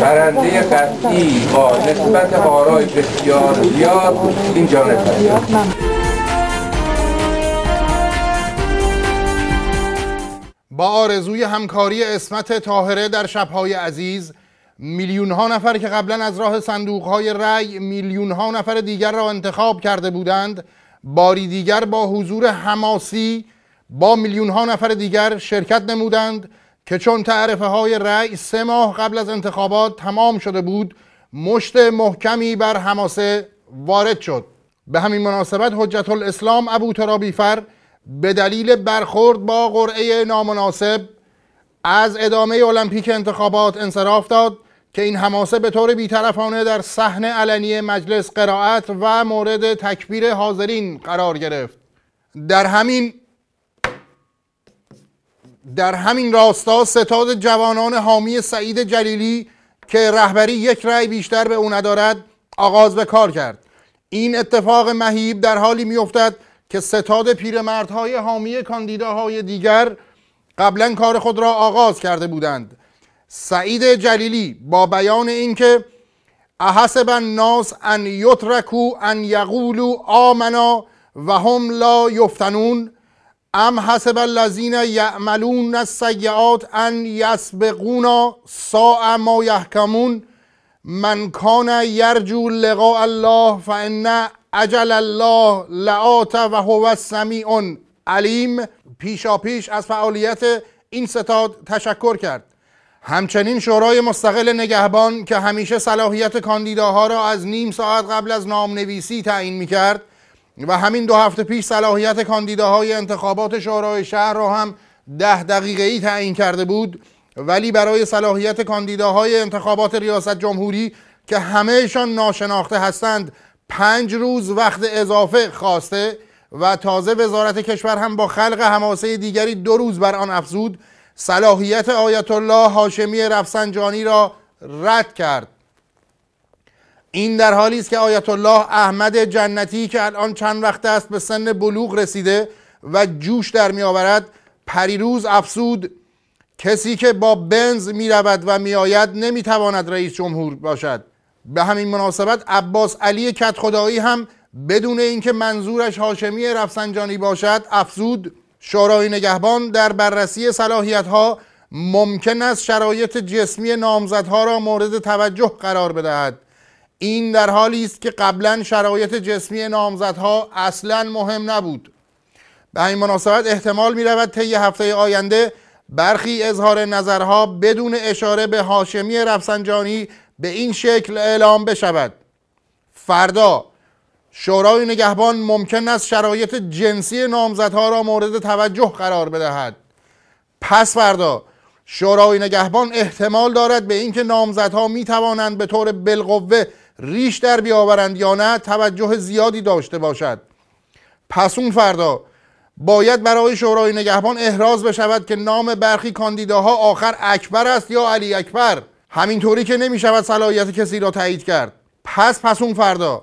برنده قطعی با نسبت آرای بسیار زیاد این جانب با آرزوی همکاری اسمت تاهره در شبهای عزیز میلیون ها نفر که قبلا از راه صندوق های رأی میلیون ها نفر دیگر را انتخاب کرده بودند باری دیگر با حضور حماسی با میلیون ها نفر دیگر شرکت نمودند که چون تعرفه های رأی سه ماه قبل از انتخابات تمام شده بود مشت محکمی بر حماسه وارد شد به همین مناسبت حجت الاسلام ابو ترابیفر به دلیل برخورد با قرعه نامناسب از ادامه المپیک انتخابات انصراف داد که این حماسه به طور بیطرفانه در صحنه علنی مجلس قرائت و مورد تکبیر حاضرین قرار گرفت در همین در همین راستا ستاد جوانان حامی سعید جلیلی که رهبری یک رأی بیشتر به او ندارد آغاز به کار کرد این اتفاق مهیب در حالی میفتد که ستاد پیرمردهای حامی کاندیداهای دیگر قبلا کار خود را آغاز کرده بودند سعید جلیلی با بیان اینکه احسب الناس ان یترکو ان یقولو آمنا و هم لا یفتنون ام حسب الذین یعملون السیئات ان یسبقونا ساء ما یحکمون من کان یرجو لقاء الله فان اجل الله لعات و هو السمیع علیم پیشا پیش از فعالیت این ستاد تشکر کرد همچنین شورای مستقل نگهبان که همیشه صلاحیت کاندیداها را از نیم ساعت قبل از نام نویسی تعیین می کرد و همین دو هفته پیش صلاحیت کاندیداهای انتخابات شورای شهر را هم ده دقیقه ای تعیین کرده بود ولی برای صلاحیت کاندیداهای انتخابات ریاست جمهوری که همهشان ناشناخته هستند پنج روز وقت اضافه خواسته و تازه وزارت کشور هم با خلق حماسه دیگری دو روز بر آن افزود صلاحیت آیت الله هاشمی رفسنجانی را رد کرد این در حالی است که آیت الله احمد جنتی که الان چند وقت است به سن بلوغ رسیده و جوش در می آورد پریروز افسود کسی که با بنز می رود و می آید نمی تواند رئیس جمهور باشد به همین مناسبت عباس علی کت خدایی هم بدون اینکه منظورش هاشمی رفسنجانی باشد افزود شورای نگهبان در بررسی صلاحیت ها ممکن است شرایط جسمی نامزدها را مورد توجه قرار بدهد این در حالی است که قبلا شرایط جسمی نامزدها اصلا مهم نبود به این مناسبت احتمال می رود طی هفته آینده برخی اظهار نظرها بدون اشاره به هاشمی رفسنجانی به این شکل اعلام بشود فردا شورای نگهبان ممکن است شرایط جنسی نامزدها را مورد توجه قرار بدهد پس فردا شورای نگهبان احتمال دارد به اینکه نامزدها می توانند به طور بالقوه ریش در بیاورند یا نه توجه زیادی داشته باشد پس اون فردا باید برای شورای نگهبان احراز بشود که نام برخی کاندیداها آخر اکبر است یا علی اکبر همینطوری که نمی شود صلاحیت کسی را تایید کرد پس پس اون فردا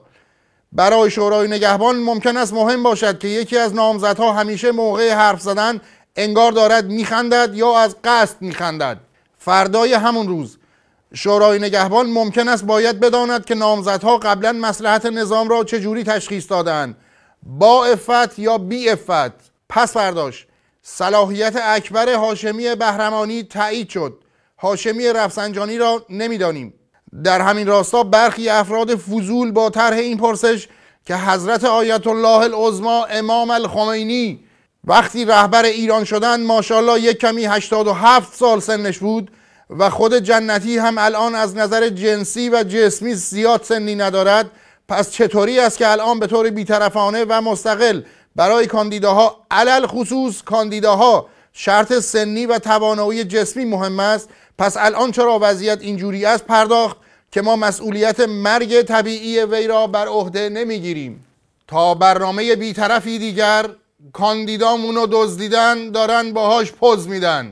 برای شورای نگهبان ممکن است مهم باشد که یکی از نامزدها همیشه موقع حرف زدن انگار دارد میخندد یا از قصد میخندد فردای همون روز شورای نگهبان ممکن است باید بداند که نامزدها قبلا مسلحت نظام را چجوری تشخیص دادن. با افت یا بی افت پس برداشت صلاحیت اکبر هاشمی بهرمانی تایید شد هاشمی رفسنجانی را نمیدانیم در همین راستا برخی افراد فضول با طرح این پرسش که حضرت آیت الله العظما امام الخمینی وقتی رهبر ایران شدن ماشاءالله یک کمی 87 سال سنش بود و خود جنتی هم الان از نظر جنسی و جسمی زیاد سنی ندارد پس چطوری است که الان به طور بیطرفانه و مستقل برای کاندیداها علل خصوص کاندیداها شرط سنی و توانایی جسمی مهم است پس الان چرا وضعیت اینجوری است پرداخت که ما مسئولیت مرگ طبیعی وی را بر عهده نمیگیریم تا برنامه بیطرفی دیگر کاندیدامون رو دزدیدن دارن باهاش پوز میدن